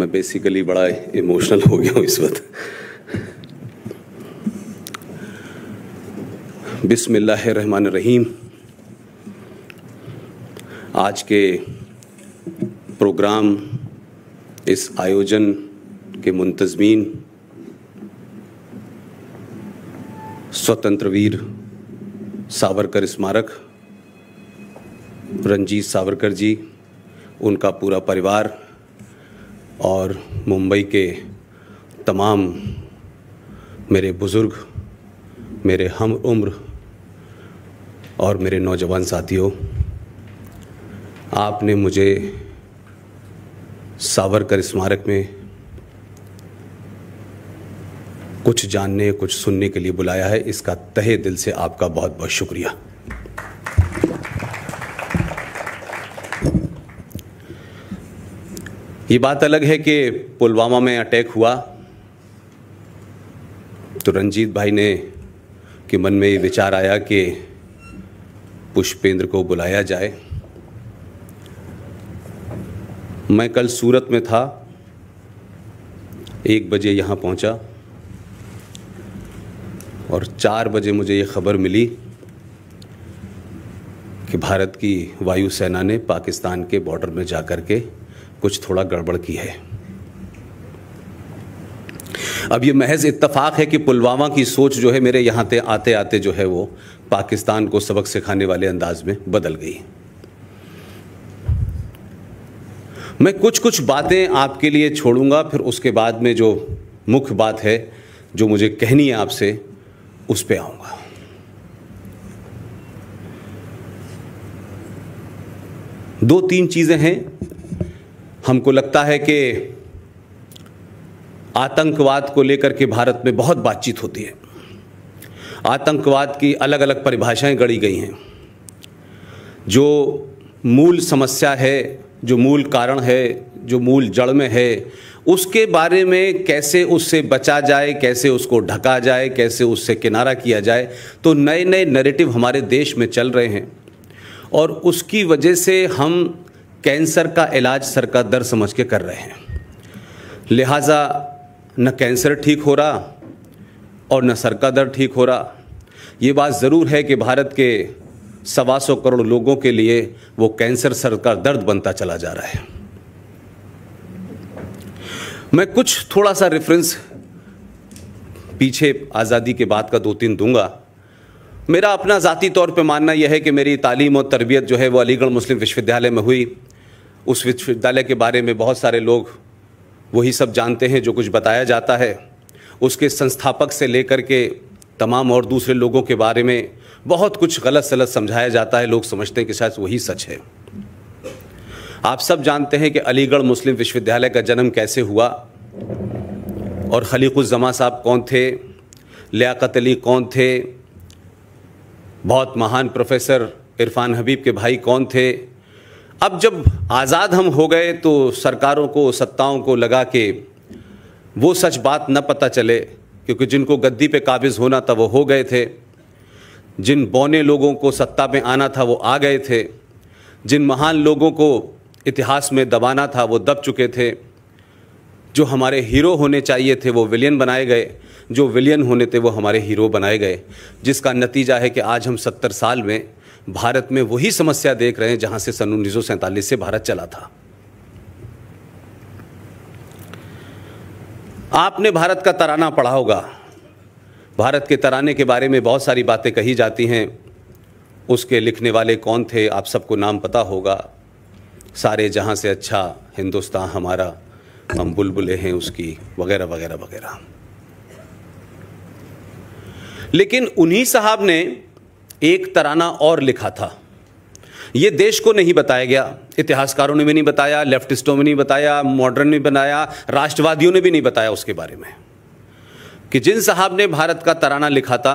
मैं बेसिकली बड़ा इमोशनल हो गया हूँ इस वक्त बिसमिल्लर रहमान रहीम आज के प्रोग्राम इस आयोजन के मुंतजमीन स्वतंत्र वीर सावरकर स्मारक रंजीत सावरकर जी उनका पूरा परिवार और मुंबई के तमाम मेरे बुज़ुर्ग मेरे हम उम्र और मेरे नौजवान साथियों आपने मुझे सावरकर स्मारक में कुछ जानने कुछ सुनने के लिए बुलाया है इसका तहे दिल से आपका बहुत बहुत शुक्रिया ये बात अलग है कि पुलवामा में अटैक हुआ तो रंजीत भाई ने के मन में ये विचार आया कि पुष्पेंद्र को बुलाया जाए मैं कल सूरत में था एक बजे यहाँ पहुँचा और चार बजे मुझे ये खबर मिली कि भारत की वायुसेना ने पाकिस्तान के बॉर्डर में जा कर के कुछ थोड़ा गड़बड़ की है अब ये महज इतफाक है कि पुलवामा की सोच जो है मेरे यहां ते आते आते जो है वो पाकिस्तान को सबक सिखाने वाले अंदाज में बदल गई मैं कुछ कुछ बातें आपके लिए छोड़ूंगा फिर उसके बाद में जो मुख्य बात है जो मुझे कहनी है आपसे उस पर आऊंगा दो तीन चीज़ें हैं हमको लगता है कि आतंकवाद को लेकर के भारत में बहुत बातचीत होती है आतंकवाद की अलग अलग परिभाषाएं गढ़ी गई हैं जो मूल समस्या है जो मूल कारण है जो मूल जड़ में है उसके बारे में कैसे उससे बचा जाए कैसे उसको ढका जाए कैसे उससे किनारा किया जाए तो नए नए नैरेटिव हमारे देश में चल रहे हैं और उसकी वजह से हम कैंसर का इलाज सर का दर्द समझ के कर रहे हैं लिहाजा न कैंसर ठीक हो रहा और न सर का दर्द ठीक हो रहा ये बात ज़रूर है कि भारत के सवा सौ करोड़ लोगों के लिए वो कैंसर सर का दर्द बनता चला जा रहा है मैं कुछ थोड़ा सा रेफरेंस पीछे आज़ादी के बाद का दो तीन दूंगा मेरा अपना ज़ाती तौर पे मानना यह है कि मेरी तालीम और तरबियत जो है वो अलीगढ़ मुस्लिम विश्वविद्यालय में हुई उस विश्वविद्यालय के बारे में बहुत सारे लोग वही सब जानते हैं जो कुछ बताया जाता है उसके संस्थापक से लेकर के तमाम और दूसरे लोगों के बारे में बहुत कुछ गलत सलत समझाया जाता है लोग समझते हैं कि शायद वही सच है आप सब जानते हैं कि अलीगढ़ मुस्लिम विश्वविद्यालय का जन्म कैसे हुआ और खलीकुज़मा साहब कौन थे लियाकत अली कौन थे बहुत महान प्रोफेसर इरफान हबीब के भाई कौन थे अब जब आज़ाद हम हो गए तो सरकारों को सत्ताओं को लगा के वो सच बात न पता चले क्योंकि जिनको गद्दी पे काबिज़ होना था वो हो गए थे जिन बौने लोगों को सत्ता में आना था वो आ गए थे जिन महान लोगों को इतिहास में दबाना था वो दब चुके थे जो हमारे हीरो होने चाहिए थे वो विलियन बनाए गए जो विलियन होने थे वो हमारे हीरो बनाए गए जिसका नतीजा है कि आज हम सत्तर साल में भारत में वही समस्या देख रहे हैं जहां से सन उन्नीस से भारत चला था आपने भारत का तराना पढ़ा होगा भारत के तराने के बारे में बहुत सारी बातें कही जाती हैं उसके लिखने वाले कौन थे आप सबको नाम पता होगा सारे जहां से अच्छा हिंदुस्तान हमारा हम बुलबुलें हैं उसकी वगैरह वगैरह वगैरह लेकिन उन्हीं साहब ने एक तराना और लिखा था ये देश को नहीं बताया गया इतिहासकारों ने भी नहीं बताया लेफ्टिस्टों में नहीं बताया मॉडर्न ने बनाया राष्ट्रवादियों ने भी नहीं बताया उसके बारे में कि जिन साहब ने भारत का तराना लिखा था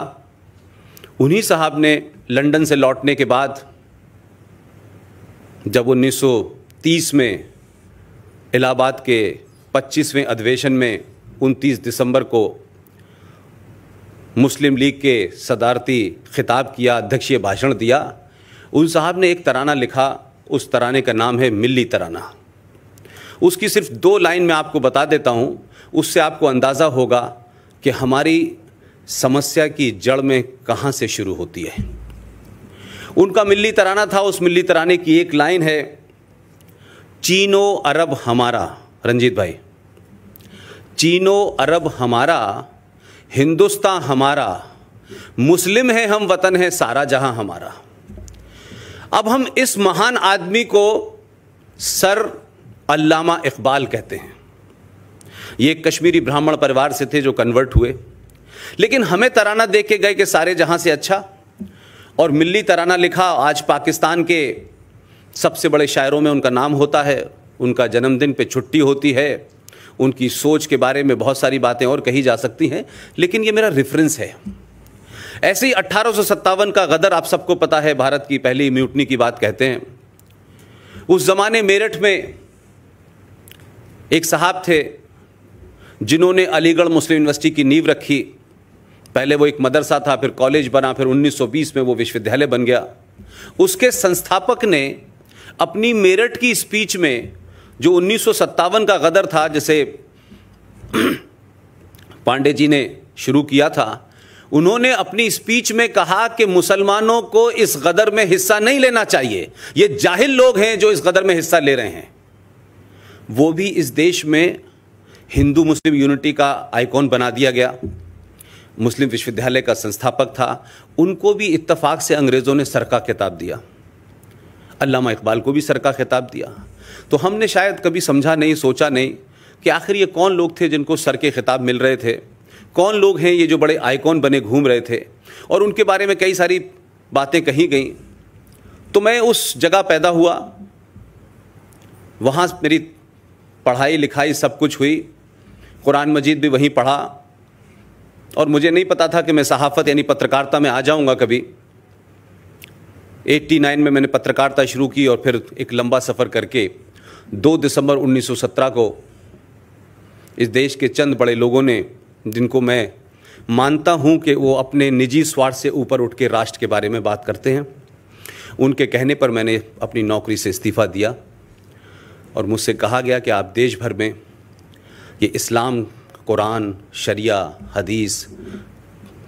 उन्हीं साहब ने लंदन से लौटने के बाद जब 1930 में इलाहाबाद के 25वें अधिवेशन में 29 दिसंबर को मुस्लिम लीग के सदारती खिताब किया अध्यक्षीय भाषण दिया उन साहब ने एक तराना लिखा उस तराने का नाम है मिली तराना उसकी सिर्फ दो लाइन मैं आपको बता देता हूँ उससे आपको अंदाज़ा होगा कि हमारी समस्या की जड़ में कहाँ से शुरू होती है उनका मिली तराना था उस मिली तराने की एक लाइन है चीनो अरब हमारा रंजीत भाई चीनो अरब हमारा हिंदुस्तान हमारा मुस्लिम है हम वतन है सारा जहां हमारा अब हम इस महान आदमी को सर अल्लामा इकबाल कहते हैं ये कश्मीरी ब्राह्मण परिवार से थे जो कन्वर्ट हुए लेकिन हमें तराना देख के गए कि सारे जहां से अच्छा और मिल्ली तराना लिखा आज पाकिस्तान के सबसे बड़े शायरों में उनका नाम होता है उनका जन्मदिन पे छुट्टी होती है उनकी सोच के बारे में बहुत सारी बातें और कही जा सकती हैं लेकिन ये मेरा रेफरेंस है ऐसे ही अट्ठारह का गदर आप सबको पता है भारत की पहली म्यूटनी की बात कहते हैं उस ज़माने मेरठ में एक साहब थे जिन्होंने अलीगढ़ मुस्लिम यूनिवर्सिटी की नींव रखी पहले वो एक मदरसा था फिर कॉलेज बना फिर 1920 में वो विश्वविद्यालय बन गया उसके संस्थापक ने अपनी मेरठ की स्पीच में जो उन्नीस का गदर था जिसे पांडे जी ने शुरू किया था उन्होंने अपनी स्पीच में कहा कि मुसलमानों को इस गदर में हिस्सा नहीं लेना चाहिए ये जाहिल लोग हैं जो इस गदर में हिस्सा ले रहे हैं वो भी इस देश में हिंदू मुस्लिम यूनिटी का आइकॉन बना दिया गया मुस्लिम विश्वविद्यालय का संस्थापक था उनको भी इत्तफाक से अंग्रेज़ों ने सर का खिताब दिया अलामा इकबाल को भी सर का खिताब दिया तो हमने शायद कभी समझा नहीं सोचा नहीं कि आखिर ये कौन लोग थे जिनको सर के खिताब मिल रहे थे कौन लोग हैं ये जो बड़े आइकॉन बने घूम रहे थे और उनके बारे में कई सारी बातें कही गई तो मैं उस जगह पैदा हुआ वहाँ मेरी पढ़ाई लिखाई सब कुछ हुई कुरान मजीद भी वहीं पढ़ा और मुझे नहीं पता था कि मैं सहाफ़त यानी पत्रकारिता में आ जाऊँगा कभी 89 में मैंने पत्रकारिता शुरू की और फिर एक लंबा सफ़र करके दो दिसंबर 1917 को इस देश के चंद बड़े लोगों ने जिनको मैं मानता हूं कि वो अपने निजी स्वार्थ से ऊपर उठ के राष्ट्र के बारे में बात करते हैं उनके कहने पर मैंने अपनी नौकरी से इस्तीफ़ा दिया और मुझसे कहा गया कि आप देश भर में ये इस्लाम कुरान शरिया हदीस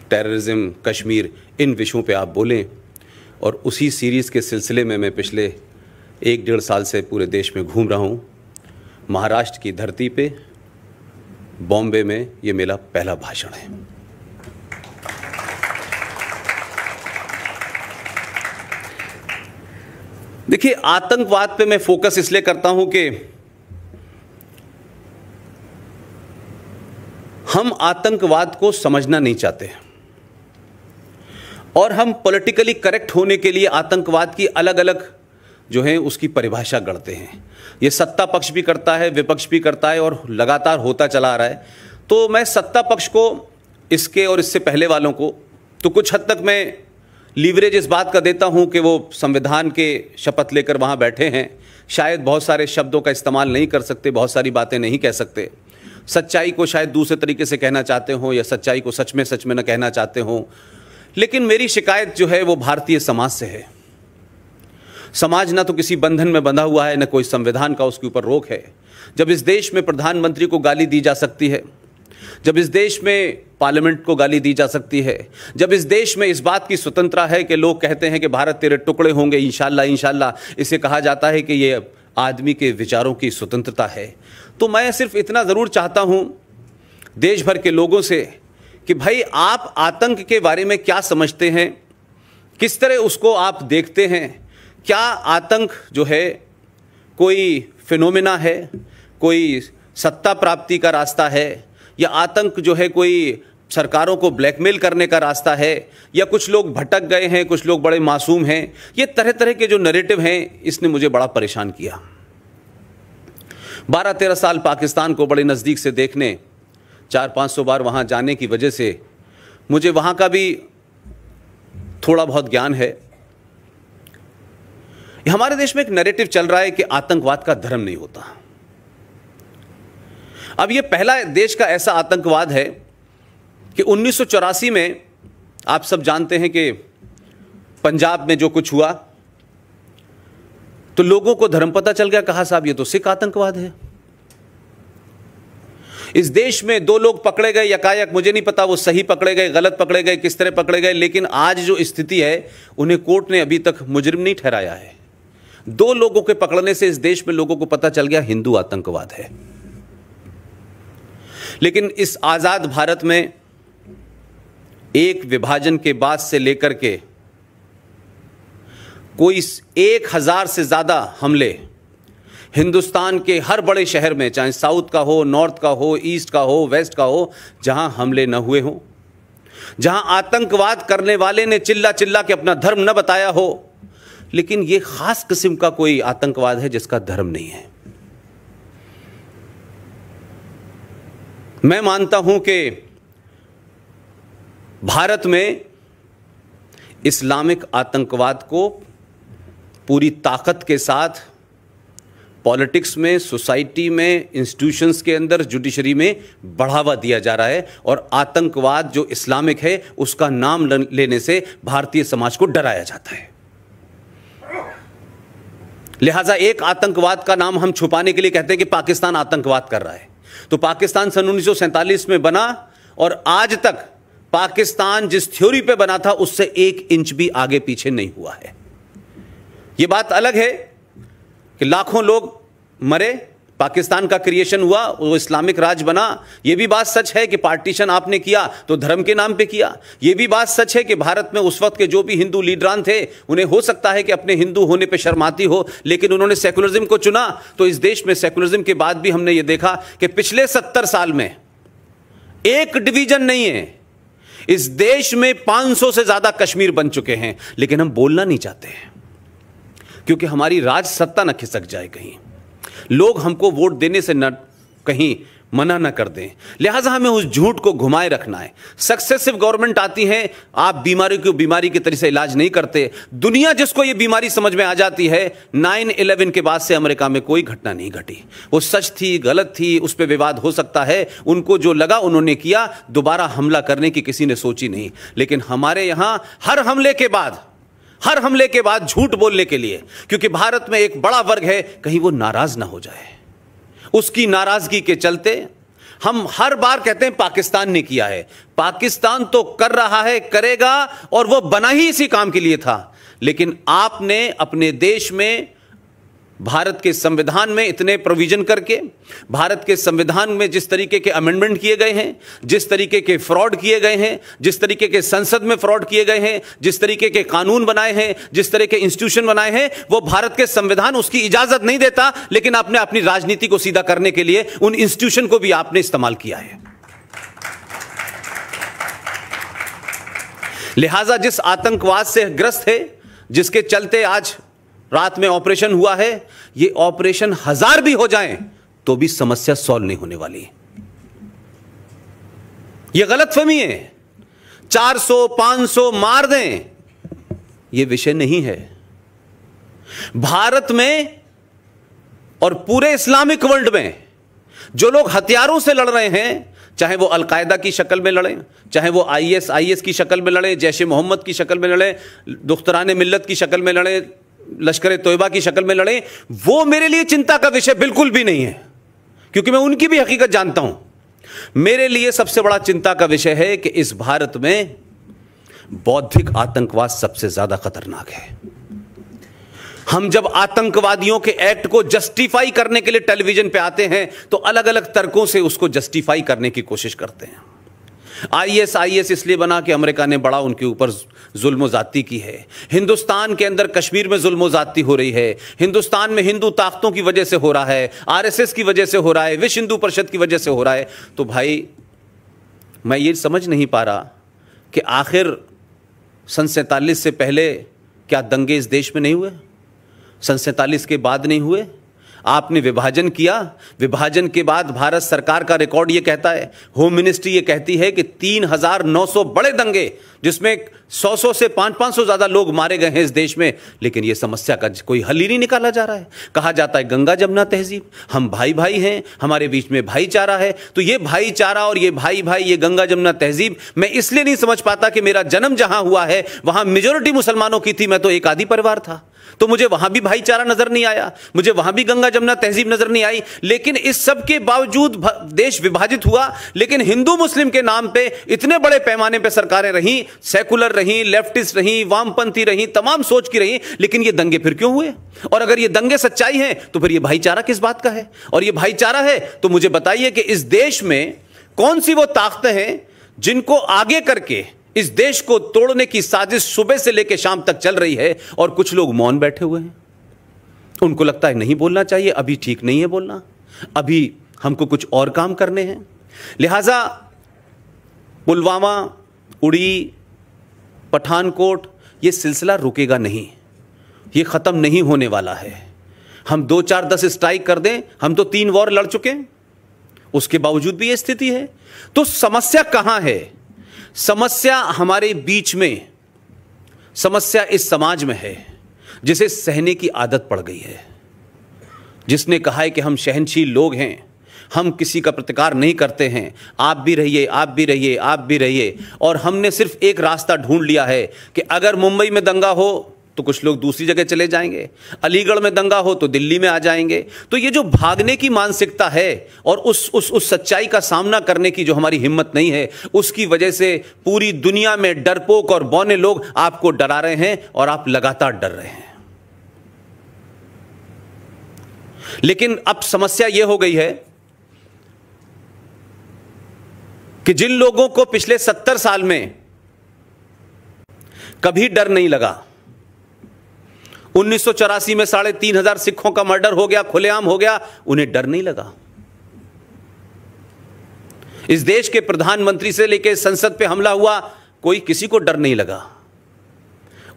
टेररिज्म कश्मीर इन विषयों पे आप बोलें और उसी सीरीज़ के सिलसिले में मैं पिछले एक डेढ़ साल से पूरे देश में घूम रहा हूँ महाराष्ट्र की धरती पे बॉम्बे में ये मेरा पहला भाषण है देखिए आतंकवाद पे मैं फोकस इसलिए करता हूं कि हम आतंकवाद को समझना नहीं चाहते और हम पॉलिटिकली करेक्ट होने के लिए आतंकवाद की अलग अलग जो है उसकी परिभाषा गढ़ते हैं ये सत्ता पक्ष भी करता है विपक्ष भी करता है और लगातार होता चला आ रहा है तो मैं सत्ता पक्ष को इसके और इससे पहले वालों को तो कुछ हद तक मैं लीवरेज इस बात का देता हूं कि वो संविधान के शपथ लेकर वहां बैठे हैं शायद बहुत सारे शब्दों का इस्तेमाल नहीं कर सकते बहुत सारी बातें नहीं कह सकते सच्चाई को शायद दूसरे तरीके से कहना चाहते हों या सच्चाई को सच में सच में न कहना चाहते हों लेकिन मेरी शिकायत जो है वो भारतीय समाज से है समाज ना तो किसी बंधन में बंधा हुआ है ना कोई संविधान का उसके ऊपर रोक है जब इस देश में प्रधानमंत्री को गाली दी जा सकती है जब इस देश में पार्लियामेंट को गाली दी जा सकती है जब इस देश में इस बात की स्वतंत्रता है कि लोग कहते हैं कि भारत तेरे टुकड़े होंगे इंशाला इंशाला इसे कहा जाता है कि ये आदमी के विचारों की स्वतंत्रता है तो मैं सिर्फ इतना ज़रूर चाहता हूँ देश भर के लोगों से कि भाई आप आतंक के बारे में क्या समझते हैं किस तरह उसको आप देखते हैं क्या आतंक जो है कोई फिनोमिना है कोई सत्ता प्राप्ति का रास्ता है या आतंक जो है कोई सरकारों को ब्लैकमेल करने का रास्ता है या कुछ लोग भटक गए हैं कुछ लोग बड़े मासूम हैं ये तरह तरह के जो नरेटिव हैं इसने मुझे बड़ा परेशान किया बारह तेरह साल पाकिस्तान को बड़े नज़दीक से देखने चार पाँच सौ बार वहाँ जाने की वजह से मुझे वहाँ का भी थोड़ा बहुत ज्ञान है हमारे देश में एक नैरेटिव चल रहा है कि आतंकवाद का धर्म नहीं होता अब यह पहला देश का ऐसा आतंकवाद है कि उन्नीस में आप सब जानते हैं कि पंजाब में जो कुछ हुआ तो लोगों को धर्म पता चल गया कहा साहब ये तो सिख आतंकवाद है इस देश में दो लोग पकड़े गए यकायक मुझे नहीं पता वो सही पकड़े गए गलत पकड़े गए किस तरह पकड़े गए लेकिन आज जो स्थिति है उन्हें कोर्ट ने अभी तक मुजरिम नहीं ठहराया है दो लोगों के पकड़ने से इस देश में लोगों को पता चल गया हिंदू आतंकवाद है लेकिन इस आज़ाद भारत में एक विभाजन के बाद से लेकर के कोई एक हज़ार से ज़्यादा हमले हिंदुस्तान के हर बड़े शहर में चाहे साउथ का हो नॉर्थ का हो ईस्ट का हो वेस्ट का हो जहां हमले न हुए हो जहां आतंकवाद करने वाले ने चिल्ला चिल्ला के अपना धर्म न बताया हो लेकिन ये खास किस्म का कोई आतंकवाद है जिसका धर्म नहीं है मैं मानता हूं कि भारत में इस्लामिक आतंकवाद को पूरी ताकत के साथ पॉलिटिक्स में सोसाइटी में इंस्टीट्यूशंस के अंदर जुडिशरी में बढ़ावा दिया जा रहा है और आतंकवाद जो इस्लामिक है उसका नाम लेने से भारतीय समाज को डराया जाता है लिहाजा एक आतंकवाद का नाम हम छुपाने के लिए कहते हैं कि पाकिस्तान आतंकवाद कर रहा है तो पाकिस्तान सन उन्नीस में बना और आज तक पाकिस्तान जिस थ्योरी पे बना था उससे एक इंच भी आगे पीछे नहीं हुआ है यह बात अलग है कि लाखों लोग मरे पाकिस्तान का क्रिएशन हुआ वो इस्लामिक राज बना ये भी बात सच है कि पार्टीशन आपने किया तो धर्म के नाम पे किया ये भी बात सच है कि भारत में उस वक्त के जो भी हिंदू लीडरान थे उन्हें हो सकता है कि अपने हिंदू होने पर शर्माती हो लेकिन उन्होंने सेकुलरिज्म को चुना तो इस देश में सेकुलरिज्म के बाद भी हमने ये देखा कि पिछले सत्तर साल में एक डिवीजन नहीं है इस देश में पांच से ज्यादा कश्मीर बन चुके हैं लेकिन हम बोलना नहीं चाहते हैं क्योंकि हमारी राज सत्ता न खिसक जाए कहीं लोग हमको वोट देने से न कहीं मना ना कर दें लिहाजा हमें उस झूठ को घुमाए रखना है सक्सेसिव गवर्नमेंट आती है आप बीमारी को बीमारी के तरीके से इलाज नहीं करते दुनिया जिसको ये बीमारी समझ में आ जाती है नाइन इलेवन के बाद से अमेरिका में कोई घटना नहीं घटी वो सच थी गलत थी उस पर विवाद हो सकता है उनको जो लगा उन्होंने किया दोबारा हमला करने की किसी ने सोची नहीं लेकिन हमारे यहाँ हर हमले के बाद हर हमले के बाद झूठ बोलने के लिए क्योंकि भारत में एक बड़ा वर्ग है कहीं वो नाराज ना हो जाए उसकी नाराजगी के चलते हम हर बार कहते हैं पाकिस्तान ने किया है पाकिस्तान तो कर रहा है करेगा और वो बना ही इसी काम के लिए था लेकिन आपने अपने देश में भारत के संविधान में इतने प्रोविजन करके भारत के संविधान में जिस तरीके के अमेंडमेंट किए गए हैं जिस तरीके के फ्रॉड किए गए हैं जिस तरीके के संसद में फ्रॉड किए गए हैं जिस तरीके के कानून बनाए हैं जिस तरह के इंस्टीट्यूशन बनाए हैं वो भारत के संविधान उसकी इजाजत नहीं देता लेकिन आपने अपनी राजनीति को सीधा करने के लिए उन इंस्टीट्यूशन को भी आपने इस्तेमाल किया है लिहाजा जिस आतंकवाद से ग्रस्त है जिसके चलते आज रात में ऑपरेशन हुआ है ये ऑपरेशन हजार भी हो जाए तो भी समस्या सॉल्व नहीं होने वाली ये गलत फहमी है 400 500 मार दें ये विषय नहीं है भारत में और पूरे इस्लामिक वर्ल्ड में जो लोग हथियारों से लड़ रहे हैं चाहे वो अलकायदा की शक्ल में लड़ें चाहे वो आईएस की शक्ल में लड़ें जैश मोहम्मद की शक्ल में लड़ें दुख्तरान मिल्लत की शक्ल में लड़ें लश्कर तोयबा की शक्ल में लड़े वो मेरे लिए चिंता का विषय बिल्कुल भी नहीं है क्योंकि मैं उनकी भी हकीकत जानता हूं मेरे लिए सबसे बड़ा चिंता का विषय है कि इस भारत में बौद्धिक आतंकवाद सबसे ज्यादा खतरनाक है हम जब आतंकवादियों के एक्ट को जस्टिफाई करने के लिए टेलीविजन पे आते हैं तो अलग अलग तर्कों से उसको जस्टिफाई करने की कोशिश करते हैं आईएस आईएस इसलिए बना कि अमेरिका ने बड़ा उनके ऊपर जुल्म ज़ाती की है हिंदुस्तान के अंदर कश्मीर में जुल्म ज़ाती हो रही है हिंदुस्तान में हिंदू ताकतों की वजह से हो रहा है आरएसएस की वजह से हो रहा है विश्व हिंदू परिषद की वजह से हो रहा है तो भाई मैं ये समझ नहीं पा रहा कि आखिर सन सैतालीस से पहले क्या दंगे इस देश में नहीं हुए सन सैतालीस के बाद नहीं हुए आपने विभाजन किया विभाजन के बाद भारत सरकार का रिकॉर्ड ये कहता है होम मिनिस्ट्री ये कहती है कि 3,900 बड़े दंगे जिसमें 100-100 से 5-500 ज्यादा लोग मारे गए हैं इस देश में लेकिन ये समस्या का कोई हल ही नहीं निकाला जा रहा है कहा जाता है गंगा जमुना तहजीब हम भाई भाई हैं हमारे बीच में भाईचारा है तो ये भाईचारा और ये भाई भाई ये गंगा जमुना तहजीब मैं इसलिए नहीं समझ पाता कि मेरा जन्म जहां हुआ है वहां मेजोरिटी मुसलमानों की थी मैं तो एक आदि परिवार था तो मुझे वहां भी भाईचारा नजर नहीं आया मुझे वहां भी गंगा जमुना तहजीब नजर नहीं आई लेकिन इस सब के बावजूद देश विभाजित हुआ लेकिन हिंदू मुस्लिम के नाम पे इतने बड़े पैमाने पे सरकारें रहीं सेकुलर रहीं लेफ्टिस्ट रहीं वामपंथी रहीं तमाम सोच की रहीं लेकिन ये दंगे फिर क्यों हुए और अगर ये दंगे सच्चाई हैं तो फिर ये भाईचारा किस बात का है और ये भाईचारा है तो मुझे बताइए कि इस देश में कौन सी वो ताकतें हैं जिनको आगे करके इस देश को तोड़ने की साजिश सुबह से लेकर शाम तक चल रही है और कुछ लोग मौन बैठे हुए हैं उनको लगता है नहीं बोलना चाहिए अभी ठीक नहीं है बोलना अभी हमको कुछ और काम करने हैं लिहाजा पुलवामा उड़ी पठानकोट ये सिलसिला रुकेगा नहीं ये ख़त्म नहीं होने वाला है हम दो चार दस स्ट्राइक कर दें हम तो तीन वॉर लड़ चुके हैं उसके बावजूद भी ये स्थिति है तो समस्या कहां है समस्या हमारे बीच में समस्या इस समाज में है जिसे सहने की आदत पड़ गई है जिसने कहा है कि हम सहनशील लोग हैं हम किसी का प्रतिकार नहीं करते हैं आप भी रहिए आप भी रहिए आप भी रहिए और हमने सिर्फ एक रास्ता ढूंढ लिया है कि अगर मुंबई में दंगा हो तो कुछ लोग दूसरी जगह चले जाएंगे अलीगढ़ में दंगा हो तो दिल्ली में आ जाएंगे तो ये जो भागने की मानसिकता है और उस उस उस सच्चाई का सामना करने की जो हमारी हिम्मत नहीं है उसकी वजह से पूरी दुनिया में डरपोक और बौने लोग आपको डरा रहे हैं और आप लगातार डर रहे हैं लेकिन अब समस्या यह हो गई है कि जिन लोगों को पिछले सत्तर साल में कभी डर नहीं लगा उन्नीस में साढ़े तीन हजार सिखों का मर्डर हो गया खुलेआम हो गया उन्हें डर नहीं लगा इस देश के प्रधानमंत्री से लेकर संसद पे हमला हुआ कोई किसी को डर नहीं लगा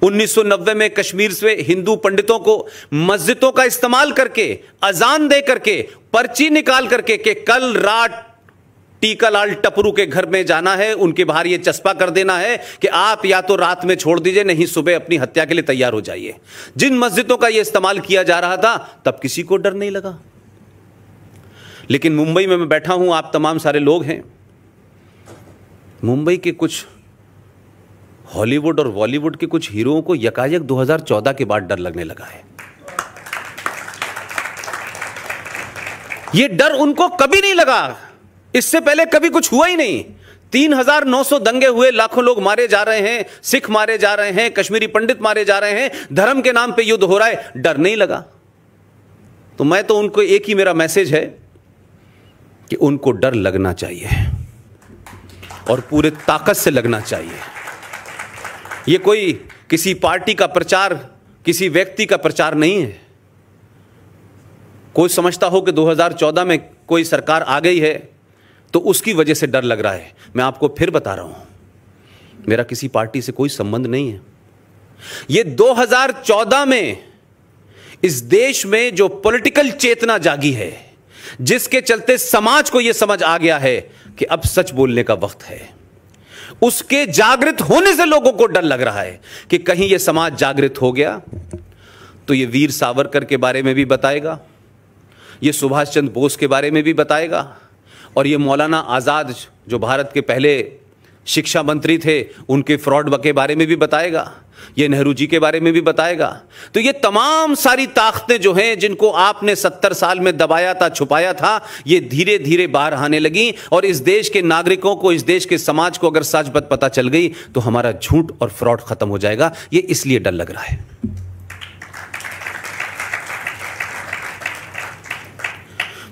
1990 में कश्मीर से हिंदू पंडितों को मस्जिदों का इस्तेमाल करके अजान दे करके पर्ची निकाल करके कि कल रात टीकालाल टपरू के घर में जाना है उनके बाहर ये चस्पा कर देना है कि आप या तो रात में छोड़ दीजिए नहीं सुबह अपनी हत्या के लिए तैयार हो जाइए जिन मस्जिदों का यह इस्तेमाल किया जा रहा था तब किसी को डर नहीं लगा लेकिन मुंबई में मैं बैठा हूं आप तमाम सारे लोग हैं मुंबई के कुछ हॉलीवुड और बॉलीवुड के कुछ हीरो को यकायक 2014 के बाद डर लगने लगा है ये डर उनको कभी नहीं लगा इससे पहले कभी कुछ हुआ ही नहीं 3,900 दंगे हुए लाखों लोग मारे जा रहे हैं सिख मारे जा रहे हैं कश्मीरी पंडित मारे जा रहे हैं धर्म के नाम पे युद्ध हो रहा है डर नहीं लगा तो मैं तो उनको एक ही मेरा मैसेज है कि उनको डर लगना चाहिए और पूरे ताकत से लगना चाहिए यह कोई किसी पार्टी का प्रचार किसी व्यक्ति का प्रचार नहीं है कोई समझता हो कि 2014 में कोई सरकार आ गई है तो उसकी वजह से डर लग रहा है मैं आपको फिर बता रहा हूं मेरा किसी पार्टी से कोई संबंध नहीं है ये 2014 में इस देश में जो पॉलिटिकल चेतना जागी है जिसके चलते समाज को यह समझ आ गया है कि अब सच बोलने का वक्त है उसके जागृत होने से लोगों को डर लग रहा है कि कहीं यह समाज जागृत हो गया तो यह वीर सावरकर के बारे में भी बताएगा यह सुभाष चंद्र बोस के बारे में भी बताएगा और ये मौलाना आज़ाद जो भारत के पहले शिक्षा मंत्री थे उनके फ्रॉड के बारे में भी बताएगा ये नेहरू जी के बारे में भी बताएगा तो ये तमाम सारी ताकतें जो हैं जिनको आपने सत्तर साल में दबाया था छुपाया था ये धीरे धीरे बाहर आने लगी और इस देश के नागरिकों को इस देश के समाज को अगर सच बत पता चल गई तो हमारा झूठ और फ्रॉड खत्म हो जाएगा ये इसलिए डर लग रहा है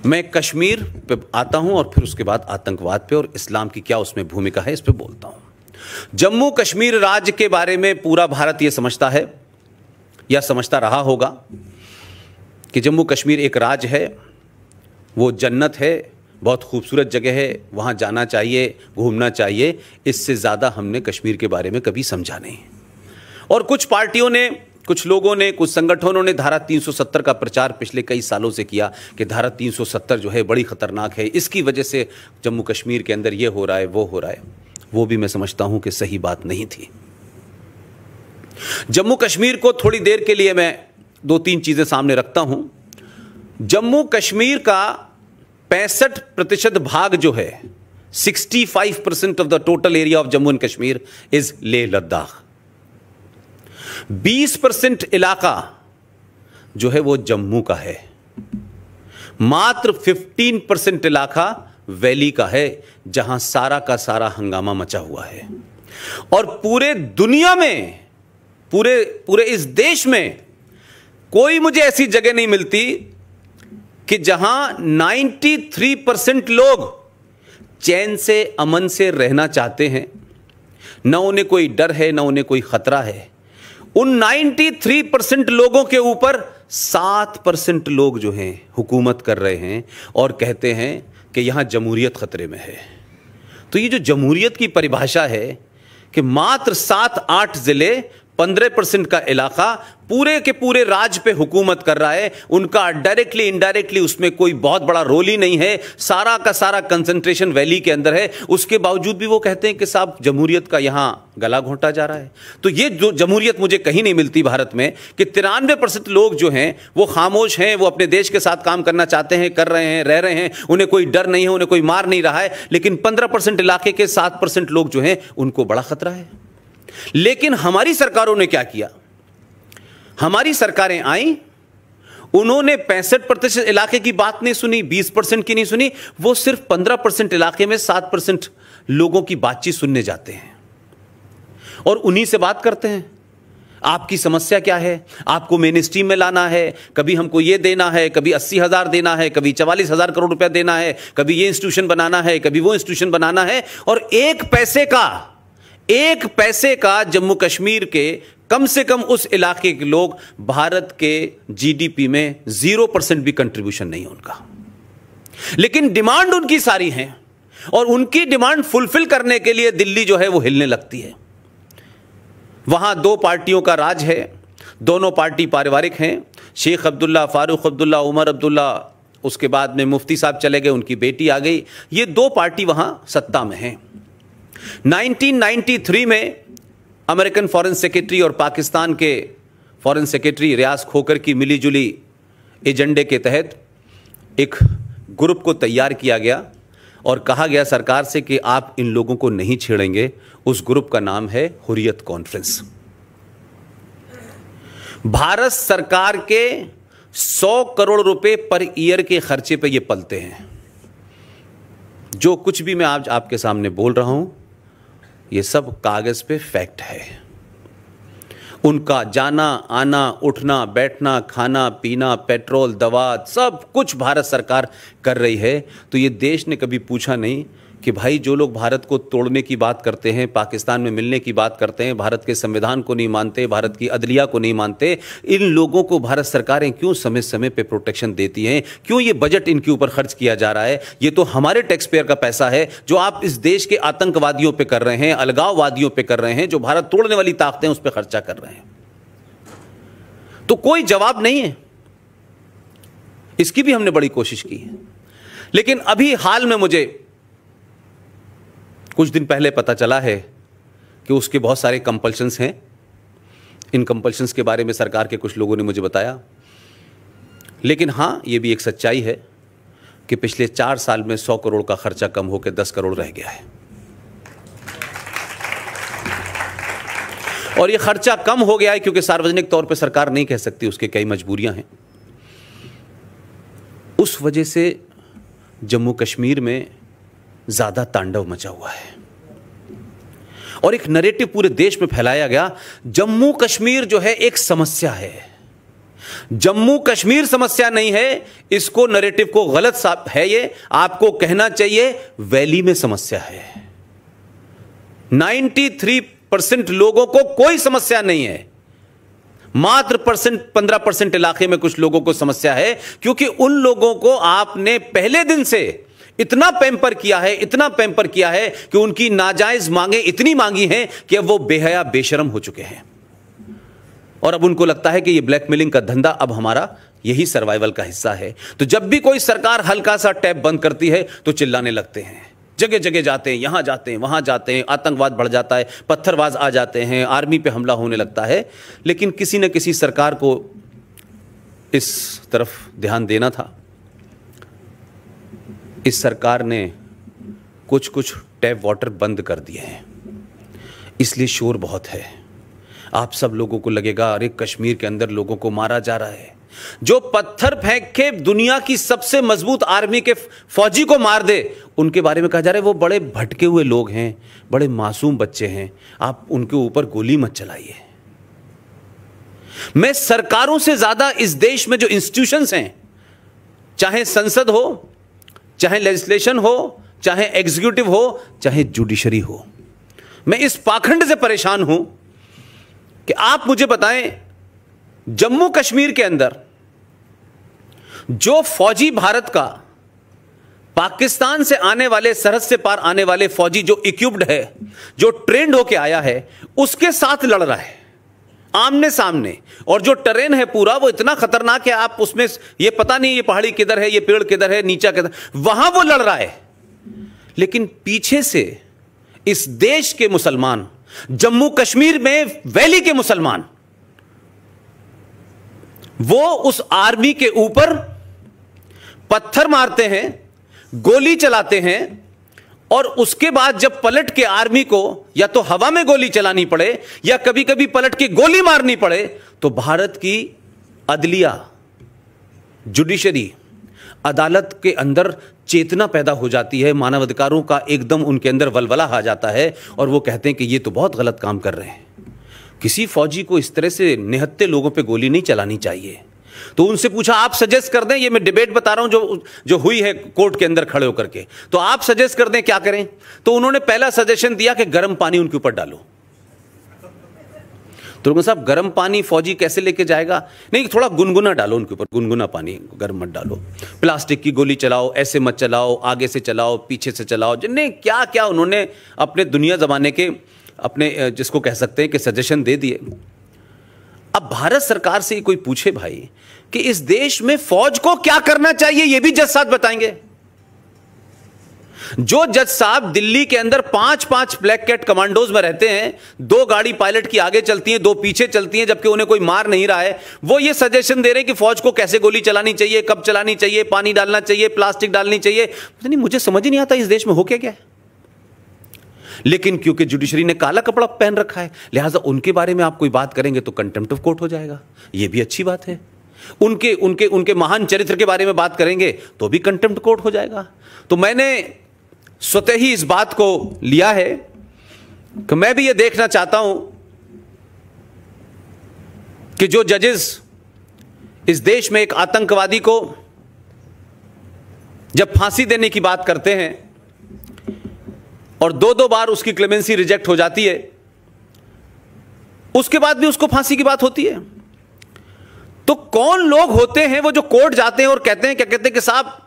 मैं कश्मीर पे आता हूं और फिर उसके बाद आतंकवाद पे और इस्लाम की क्या उसमें भूमिका है इस पर बोलता हूं जम्मू कश्मीर राज्य के बारे में पूरा भारत यह समझता है या समझता रहा होगा कि जम्मू कश्मीर एक राज्य है वो जन्नत है बहुत खूबसूरत जगह है वहाँ जाना चाहिए घूमना चाहिए इससे ज़्यादा हमने कश्मीर के बारे में कभी समझा नहीं और कुछ पार्टियों ने कुछ लोगों ने कुछ संगठनों ने धारा 370 का प्रचार पिछले कई सालों से किया कि धारा 370 जो है बड़ी ख़तरनाक है इसकी वजह से जम्मू कश्मीर के अंदर ये हो रहा है वो हो रहा है वो भी मैं समझता हूं कि सही बात नहीं थी जम्मू कश्मीर को थोड़ी देर के लिए मैं दो तीन चीज़ें सामने रखता हूं जम्मू कश्मीर का पैंसठ प्रतिशत भाग जो है 65 percent of the total area of Jammu and Kashmir is Leh Ladakh बीस परसेंट इलाका जो है वो जम्मू का है मात्र फिफ्टीन परसेंट इलाका वैली का है जहां सारा का सारा हंगामा मचा हुआ है और पूरे दुनिया में पूरे पूरे इस देश में कोई मुझे ऐसी जगह नहीं मिलती कि जहां 93 परसेंट लोग चैन से अमन से रहना चाहते हैं ना उन्हें कोई डर है ना उन्हें कोई खतरा है उन 93 परसेंट लोगों के ऊपर सात परसेंट लोग जो हैं हुकूमत कर रहे हैं और कहते हैं कि यहां जमहूरियत खतरे में है तो ये जो जमहूरियत की परिभाषा है कि मात्र सात आठ ज़िले पंद्रह परसेंट का इलाका पूरे के पूरे राज्य पे हुकूमत कर रहा है उनका डायरेक्टली इनडायरेक्टली उसमें कोई बहुत बड़ा रोल ही नहीं है सारा का सारा कंसंट्रेशन वैली के अंदर है उसके बावजूद भी वो कहते हैं कि साहब जमहूरियत का यहां गला घोंटा जा रहा है तो ये जो जमहूरियत मुझे कहीं नहीं मिलती भारत में कि तिरानवे परसेंट लोग जो हैं वो खामोश हैं वो अपने देश के साथ काम करना चाहते हैं कर रहे हैं रह रहे हैं उन्हें कोई डर नहीं है उन्हें कोई मार नहीं रहा है लेकिन पंद्रह परसेंट इलाके के सात परसेंट लोग जो हैं उनको बड़ा खतरा है लेकिन हमारी सरकारों ने क्या किया हमारी सरकारें आई उन्होंने पैंसठ प्रतिशत इलाके की बात नहीं सुनी बीस परसेंट की नहीं सुनी वो सिर्फ पंद्रह परसेंट इलाके में सात परसेंट लोगों की बातचीत सुनने जाते हैं और उन्हीं से बात करते हैं आपकी समस्या क्या है आपको मेन स्ट्रीम में लाना है कभी हमको ये देना है कभी अस्सी हज़ार देना है कभी चवालीस हज़ार करोड़ रुपया देना है कभी ये इंस्टीट्यूशन बनाना है कभी वो इंस्टीट्यूशन बनाना है और एक पैसे का एक पैसे का जम्मू कश्मीर के कम से कम उस इलाके के लोग भारत के जीडीपी में जीरो परसेंट भी कंट्रीब्यूशन नहीं उनका लेकिन डिमांड उनकी सारी है और उनकी डिमांड फुलफिल करने के लिए दिल्ली जो है वो हिलने लगती है वहां दो पार्टियों का राज है दोनों पार्टी पारिवारिक हैं शेख अब्दुल्ला फारूक अब्दुल्ला उमर अब्दुल्ला उसके बाद में मुफ्ती साहब चले गए उनकी बेटी आ गई ये दो पार्टी वहां सत्ता में हैं 1993 में अमेरिकन फॉरेन सेक्रेटरी और पाकिस्तान के फॉरेन सेक्रेटरी रियाज खोकर की मिलीजुली एजेंडे के तहत एक ग्रुप को तैयार किया गया और कहा गया सरकार से कि आप इन लोगों को नहीं छेड़ेंगे उस ग्रुप का नाम है हुरियत कॉन्फ्रेंस भारत सरकार के 100 करोड़ रुपए पर ईयर के खर्चे पर ये पलते हैं जो कुछ भी मैं आज आपके सामने बोल रहा हूं ये सब कागज़ पे फैक्ट है उनका जाना आना उठना बैठना खाना पीना पेट्रोल दवा सब कुछ भारत सरकार कर रही है तो ये देश ने कभी पूछा नहीं कि भाई जो लोग भारत को तोड़ने की बात करते हैं पाकिस्तान में मिलने की बात करते हैं भारत के संविधान को नहीं मानते भारत की अदलिया को नहीं मानते इन लोगों को भारत सरकारें क्यों समय समय पर प्रोटेक्शन देती हैं क्यों ये बजट इनके ऊपर खर्च किया जा रहा है ये तो हमारे टैक्स पेयर का पैसा है जो आप इस देश के आतंकवादियों पर कर रहे हैं अलगाववादियों पर कर रहे हैं जो भारत तोड़ने वाली ताकतें उस पर खर्चा कर रहे हैं तो कोई जवाब नहीं है इसकी भी हमने बड़ी कोशिश की है लेकिन अभी हाल में मुझे कुछ दिन पहले पता चला है कि उसके बहुत सारे कंपल्शंस हैं इन कंपल्शंस के बारे में सरकार के कुछ लोगों ने मुझे बताया लेकिन हाँ ये भी एक सच्चाई है कि पिछले चार साल में सौ करोड़ का खर्चा कम होकर दस करोड़ रह गया है और ये खर्चा कम हो गया है क्योंकि सार्वजनिक तौर पर सरकार नहीं कह सकती उसके कई मजबूरियां हैं उस वजह से जम्मू कश्मीर में ज्यादा तांडव मचा हुआ है और एक नरेटिव पूरे देश में फैलाया गया जम्मू कश्मीर जो है एक समस्या है जम्मू कश्मीर समस्या नहीं है इसको नरेटिव को गलत साफ है ये आपको कहना चाहिए वैली में समस्या है 93 परसेंट लोगों को कोई समस्या नहीं है मात्र परसेंट पंद्रह परसेंट इलाके में कुछ लोगों को समस्या है क्योंकि उन लोगों को आपने पहले दिन से इतना पेम्पर किया है इतना पेम्पर किया है कि उनकी नाजायज मांगे इतनी मांगी हैं कि अब वो बेहया बेशरम हो चुके हैं और अब उनको लगता है कि ये ब्लैकमेलिंग का धंधा अब हमारा यही सर्वाइवल का हिस्सा है तो जब भी कोई सरकार हल्का सा टैप बंद करती है तो चिल्लाने लगते हैं जगह जगह जाते हैं यहां जाते हैं वहां जाते हैं आतंकवाद बढ़ जाता है पत्थरबाज आ जाते हैं आर्मी पे हमला होने लगता है लेकिन किसी न किसी सरकार को इस तरफ ध्यान देना था इस सरकार ने कुछ कुछ टैप वाटर बंद कर दिए हैं इसलिए शोर बहुत है आप सब लोगों को लगेगा अरे कश्मीर के अंदर लोगों को मारा जा रहा है जो पत्थर फेंक के दुनिया की सबसे मजबूत आर्मी के फौजी को मार दे उनके बारे में कहा जा रहा है वो बड़े भटके हुए लोग हैं बड़े मासूम बच्चे हैं आप उनके ऊपर गोली मत चलाइए मैं सरकारों से ज्यादा इस देश में जो इंस्टीट्यूशंस हैं चाहे संसद हो चाहे लेजिस्लेशन हो चाहे एग्जीक्यूटिव हो चाहे जुडिशरी हो मैं इस पाखंड से परेशान हूं कि आप मुझे बताएं जम्मू कश्मीर के अंदर जो फौजी भारत का पाकिस्तान से आने वाले सरहद से पार आने वाले फौजी जो इक्विप्ड है जो ट्रेंड होके आया है उसके साथ लड़ रहा है आमने सामने और जो ट्रेन है पूरा वो इतना खतरनाक है आप उसमें ये पता नहीं ये पहाड़ी किधर है ये पेड़ किधर है नीचा किधर वहां वो लड़ रहा है लेकिन पीछे से इस देश के मुसलमान जम्मू कश्मीर में वैली के मुसलमान वो उस आर्मी के ऊपर पत्थर मारते हैं गोली चलाते हैं और उसके बाद जब पलट के आर्मी को या तो हवा में गोली चलानी पड़े या कभी कभी पलट के गोली मारनी पड़े तो भारत की अदलिया जुडिशरी अदालत के अंदर चेतना पैदा हो जाती है मानवाधिकारों का एकदम उनके अंदर वलवला आ जाता है और वो कहते हैं कि ये तो बहुत गलत काम कर रहे हैं किसी फौजी को इस तरह से निहत्ते लोगों पे गोली नहीं चलानी चाहिए तो उनसे पूछा आप सजेस्ट कर दें ये मैं डिबेट बता रहा हूं जो जो हुई है कोर्ट के अंदर खड़े होकर के तो आप सजेस्ट कर दें क्या करें तो उन्होंने पहला सजेशन दिया कि गर्म पानी उनके ऊपर डालो तो लोगों साहब गर्म पानी फौजी कैसे लेके जाएगा नहीं थोड़ा गुनगुना डालो उनके ऊपर गुनगुना पानी गर्म मत डालो प्लास्टिक की गोली चलाओ ऐसे मत चलाओ आगे से चलाओ पीछे से चलाओ नहीं क्या क्या उन्होंने अपने दुनिया ज़माने के अपने जिसको कह सकते हैं कि सजेशन दे दिए अब भारत सरकार से कोई पूछे भाई कि इस देश में फौज को क्या करना चाहिए यह भी जज साहब बताएंगे जो जज साहब दिल्ली के अंदर पांच पांच ब्लैक कैट कमांडोज में रहते हैं दो गाड़ी पायलट की आगे चलती हैं दो पीछे चलती हैं जबकि उन्हें कोई मार नहीं रहा है वो ये सजेशन दे रहे हैं कि फौज को कैसे गोली चलानी चाहिए कब चलानी चाहिए पानी डालना चाहिए प्लास्टिक डालनी चाहिए नहीं मुझे समझ ही नहीं आता इस देश में हो क्या क्या है लेकिन क्योंकि जुडिशरी ने काला कपड़ा पहन रखा है लिहाजा उनके बारे में आप कोई बात करेंगे तो कंटेम्प्ट ऑफ कोर्ट हो जाएगा यह भी अच्छी बात है उनके उनके उनके महान चरित्र के बारे में बात करेंगे तो भी कंटेम्प्ट कोर्ट हो जाएगा तो मैंने स्वतः ही इस बात को लिया है कि मैं भी यह देखना चाहता हूं कि जो जजेस इस देश में एक आतंकवादी को जब फांसी देने की बात करते हैं और दो दो बार उसकी क्लेमेंसी रिजेक्ट हो जाती है उसके बाद भी उसको फांसी की बात होती है तो कौन लोग होते हैं वो जो कोर्ट जाते हैं और कहते हैं क्या कहते हैं कि साहब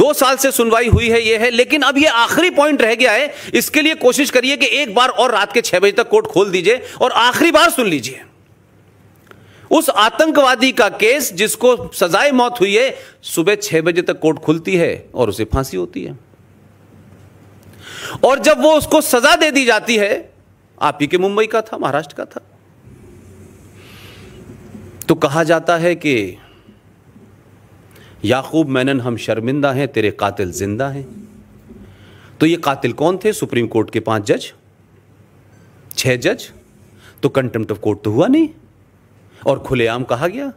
दो साल से सुनवाई हुई है ये है लेकिन अब ये आखिरी पॉइंट रह गया है इसके लिए कोशिश करिए कि एक बार और रात के छह बजे तक कोर्ट खोल दीजिए और आखिरी बार सुन लीजिए उस आतंकवादी का केस जिसको सजाए मौत हुई है सुबह छह बजे तक कोर्ट खुलती है और उसे फांसी होती है और जब वो उसको सजा दे दी जाती है आप ही के मुंबई का था महाराष्ट्र का था तो कहा जाता है कि याकूब मैनन हम शर्मिंदा हैं तेरे कातिल जिंदा हैं तो ये कातिल कौन थे सुप्रीम कोर्ट के पांच जज छह जज तो कंटेम्प्ट ऑफ कोर्ट तो हुआ नहीं और खुलेआम कहा गया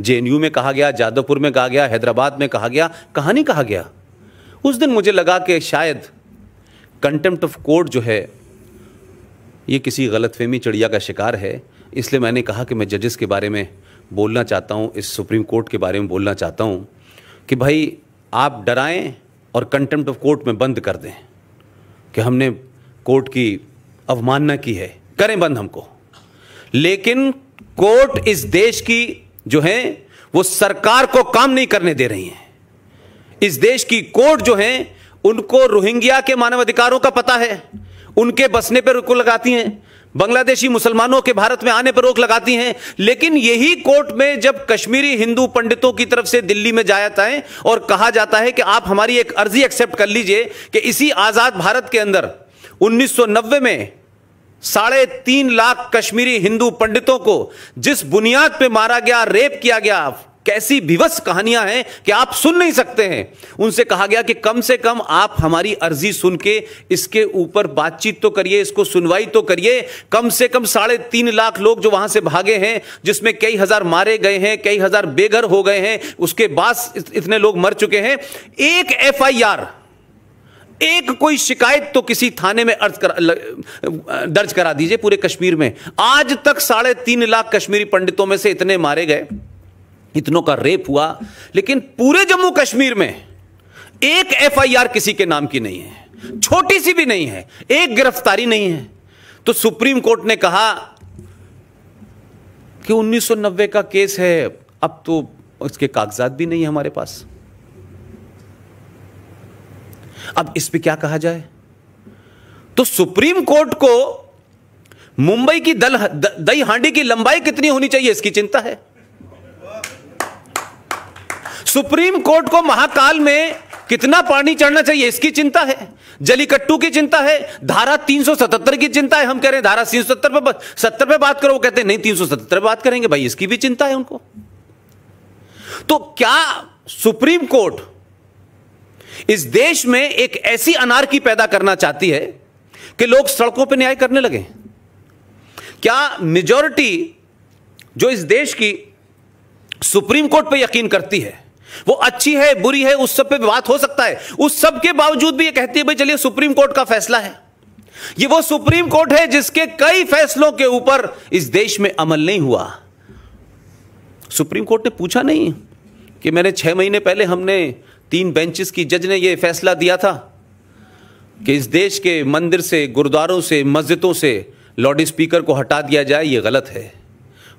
जेएनयू में कहा गया जादवपुर में कहा गया हैदराबाद में कहा गया कहा नहीं कहा गया उस दिन मुझे लगा कि शायद कंटेम्प्ट ऑफ कोर्ट जो है ये किसी गलतफहमी चिड़िया का शिकार है इसलिए मैंने कहा कि मैं जजेस के बारे में बोलना चाहता हूँ इस सुप्रीम कोर्ट के बारे में बोलना चाहता हूँ कि भाई आप डराएं और कंटेम्प्ट ऑफ कोर्ट में बंद कर दें कि हमने कोर्ट की अवमानना की है करें बंद हमको लेकिन कोर्ट इस देश की जो है वो सरकार को काम नहीं करने दे रही है इस देश की कोर्ट जो है उनको रोहिंग्या के मानवाधिकारों का पता है उनके बसने पर रोक लगाती हैं बांग्लादेशी मुसलमानों के भारत में आने पर रोक लगाती हैं लेकिन यही कोर्ट में जब कश्मीरी हिंदू पंडितों की तरफ से दिल्ली में जाया जाता है और कहा जाता है कि आप हमारी एक अर्जी एक्सेप्ट कर लीजिए कि इसी आज़ाद भारत के अंदर 1990 में साढ़े तीन लाख कश्मीरी हिंदू पंडितों को जिस बुनियाद पर मारा गया रेप किया गया कैसी विवश कहानियां हैं कि आप सुन नहीं सकते हैं उनसे कहा गया कि कम से कम आप हमारी अर्जी सुन के इसके ऊपर बातचीत तो करिए इसको सुनवाई तो करिए कम से कम साढ़े तीन लाख लोग जो वहां से भागे हैं जिसमें कई हजार मारे गए हैं कई हजार बेघर हो गए हैं उसके बाद इतने लोग मर चुके हैं एक एफ एक कोई शिकायत तो किसी थाने में अर्ज कर, दर्ज करा दीजिए पूरे कश्मीर में आज तक साढ़े तीन लाख कश्मीरी पंडितों में से इतने मारे गए इतनों का रेप हुआ लेकिन पूरे जम्मू कश्मीर में एक एफआईआर किसी के नाम की नहीं है छोटी सी भी नहीं है एक गिरफ्तारी नहीं है तो सुप्रीम कोर्ट ने कहा कि 1990 का केस है अब तो उसके कागजात भी नहीं है हमारे पास अब इस पे क्या कहा जाए तो सुप्रीम कोर्ट को मुंबई की दल दही हांडी की लंबाई कितनी होनी चाहिए इसकी चिंता है सुप्रीम कोर्ट को महाकाल में कितना पानी चढ़ना चाहिए इसकी चिंता है जलीकट्टू की चिंता है धारा 377 की चिंता है हम कह रहे हैं धारा 370 पे सत्तर पे बात करो वो कहते हैं नहीं 370 पे बात करेंगे भाई इसकी भी चिंता है उनको तो क्या सुप्रीम कोर्ट इस देश में एक ऐसी अनारकी पैदा करना चाहती है कि लोग सड़कों पर न्याय करने लगे क्या मेजोरिटी जो इस देश की सुप्रीम कोर्ट पर यकीन करती है वो अच्छी है बुरी है उस सब पे बात हो सकता है उस सब के बावजूद भी ये कहती है भाई चलिए सुप्रीम कोर्ट का फैसला है ये वो सुप्रीम कोर्ट है जिसके कई फैसलों के ऊपर इस देश में अमल नहीं हुआ सुप्रीम कोर्ट ने पूछा नहीं कि मैंने छह महीने पहले हमने तीन बेंचेस की जज ने यह फैसला दिया था कि इस देश के मंदिर से गुरुद्वारों से मस्जिदों से लाउड स्पीकर को हटा दिया जाए यह गलत है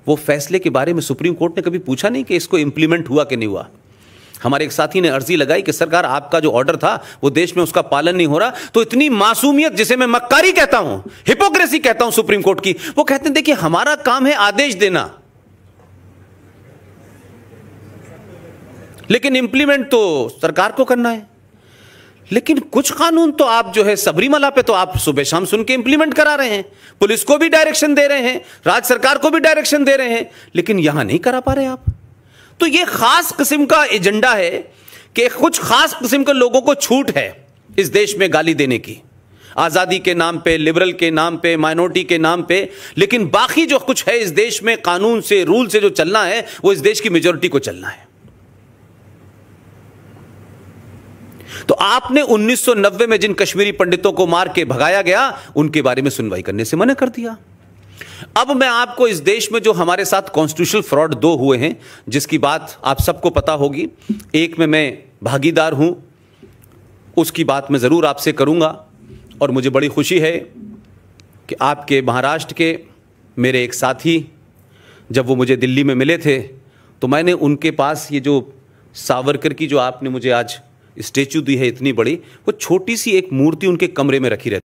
वो फैसले के बारे में सुप्रीम कोर्ट ने कभी पूछा नहीं कि इसको इंप्लीमेंट हुआ कि नहीं हुआ हमारे एक साथी ने अर्जी लगाई कि सरकार आपका जो ऑर्डर था वो देश में उसका पालन नहीं हो रहा तो इतनी मासूमियत जिसे मैं मक्कारी कहता हूं हिपोक्रेसी कहता हूं सुप्रीम कोर्ट की वो कहते हैं देखिए हमारा काम है आदेश देना लेकिन इंप्लीमेंट तो सरकार को करना है लेकिन कुछ कानून तो आप जो है सबरीमला पे तो आप सुबह शाम सुन के इंप्लीमेंट करा रहे हैं पुलिस को भी डायरेक्शन दे रहे हैं राज्य सरकार को भी डायरेक्शन दे रहे हैं लेकिन यहां नहीं करा पा रहे आप तो ये खास किस्म का एजेंडा है कि कुछ खास किस्म के लोगों को छूट है इस देश में गाली देने की आज़ादी के नाम पे लिबरल के नाम पे माइनॉरिटी के नाम पे लेकिन बाकी जो कुछ है इस देश में कानून से रूल से जो चलना है वो इस देश की मेजोरिटी को चलना है तो आपने 1990 में जिन कश्मीरी पंडितों को मार के भगाया गया उनके बारे में सुनवाई करने से मना कर दिया अब मैं आपको इस देश में जो हमारे साथ कॉन्स्टिट्यूशनल फ्रॉड दो हुए हैं जिसकी बात आप सबको पता होगी एक में मैं भागीदार हूं उसकी बात मैं ज़रूर आपसे करूंगा और मुझे बड़ी खुशी है कि आपके महाराष्ट्र के मेरे एक साथी जब वो मुझे दिल्ली में मिले थे तो मैंने उनके पास ये जो सावरकर की जो आपने मुझे आज स्टेचू दी है इतनी बड़ी वो छोटी सी एक मूर्ति उनके कमरे में रखी रहती